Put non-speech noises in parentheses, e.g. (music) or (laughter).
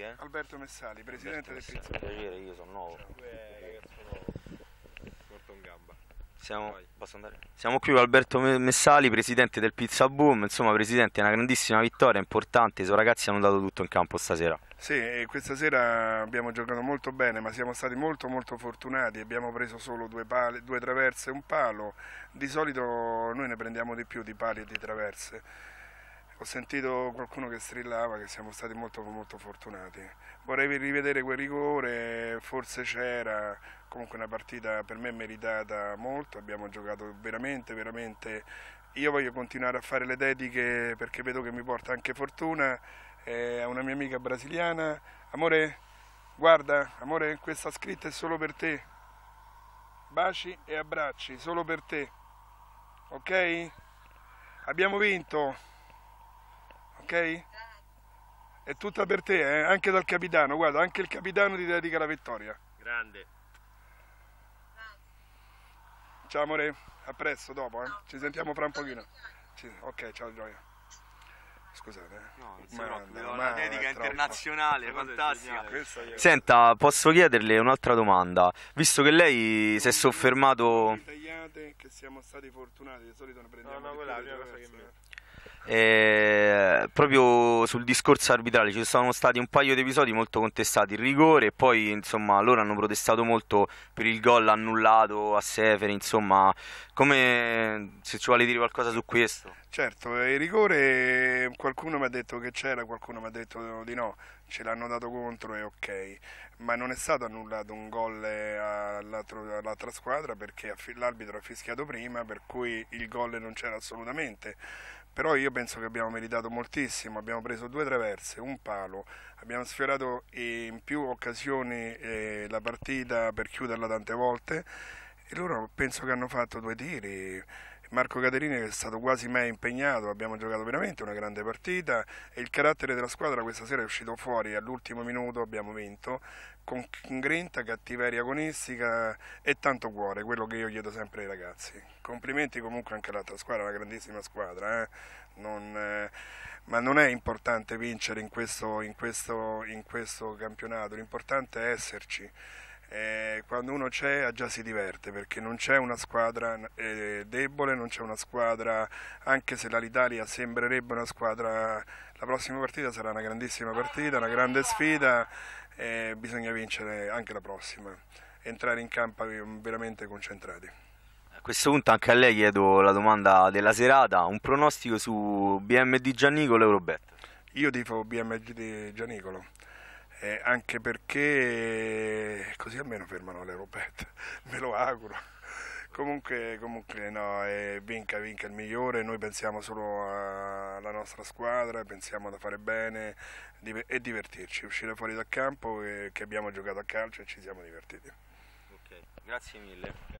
Eh? Alberto Messali, presidente Alberto del Pizzone. Piacere, io sono nuovo. Due ragazzo nuovo, corto in gamba. Siamo, Siamo, qui con Alberto Messali, presidente del Pizza Boom. Insomma, presidente, è una grandissima vittoria, importante. I suoi ragazzi hanno dato tutto in campo stasera. Sì, questa sera abbiamo giocato molto bene, ma siamo stati molto molto fortunati. Abbiamo preso solo due, pali, due traverse e un palo. Di solito noi ne prendiamo di più di pali e di traverse ho sentito qualcuno che strillava che siamo stati molto, molto fortunati. Vorrei rivedere quel rigore, forse c'era comunque una partita per me meritata molto, abbiamo giocato veramente, veramente. Io voglio continuare a fare le dediche perché vedo che mi porta anche fortuna eh, a una mia amica brasiliana. Amore, guarda, amore, questa scritta è solo per te. Baci e abbracci, solo per te. Ok? Abbiamo vinto ok? È tutta per te, eh? anche dal capitano, guarda, anche il capitano ti dedica la vittoria. Grande. Ciao amore, a presto, dopo, eh? ci sentiamo fra un pochino. Ci... Ok, ciao Gioia. Scusate, eh. no, ma, no, una dedica internazionale, fantastica. Senta, posso chiederle un'altra domanda? Visto che lei si è soffermato... Tagliate, che siamo stati fortunati, di solito ne prendiamo no, no, quella è la cosa che mi... Eh. Eh, proprio sul discorso arbitrale ci sono stati un paio di episodi molto contestati il rigore e poi insomma loro hanno protestato molto per il gol annullato a Seferi insomma come se ci vuole dire qualcosa su questo certo il rigore qualcuno mi ha detto che c'era qualcuno mi ha detto di no ce l'hanno dato contro e ok ma non è stato annullato un gol eh, all'altra squadra perché l'arbitro ha fischiato prima per cui il gol non c'era assolutamente però io penso che abbiamo meritato moltissimo, abbiamo preso due traverse, un palo, abbiamo sfiorato eh, in più occasioni eh, la partita per chiuderla tante volte e loro penso che hanno fatto due tiri Marco Caterini che è stato quasi mai impegnato, abbiamo giocato veramente una grande partita e il carattere della squadra questa sera è uscito fuori all'ultimo minuto, abbiamo vinto con grinta, cattiveria agonistica e tanto cuore, quello che io chiedo sempre ai ragazzi. Complimenti comunque anche all'altra squadra, una grandissima squadra, eh? Non, eh, ma non è importante vincere in questo, in questo, in questo campionato, l'importante è esserci eh, quando uno c'è ah, già si diverte perché non c'è una squadra eh, debole, non c'è una squadra, anche se l'Alitalia sembrerebbe una squadra, la prossima partita sarà una grandissima partita, una grande sfida eh, bisogna vincere anche la prossima, entrare in campo eh, veramente concentrati. A questo punto anche a lei chiedo la domanda della serata, un pronostico su BMD Giannicolo e Roberto. Io tifo BMD Giannicolo eh, anche perché eh, così almeno fermano le europette, (laughs) me lo auguro. Comunque, comunque no, eh, vinca, vinca il migliore, noi pensiamo solo alla nostra squadra, pensiamo da fare bene e divertirci, uscire fuori dal campo eh, che abbiamo giocato a calcio e ci siamo divertiti. Ok, grazie mille.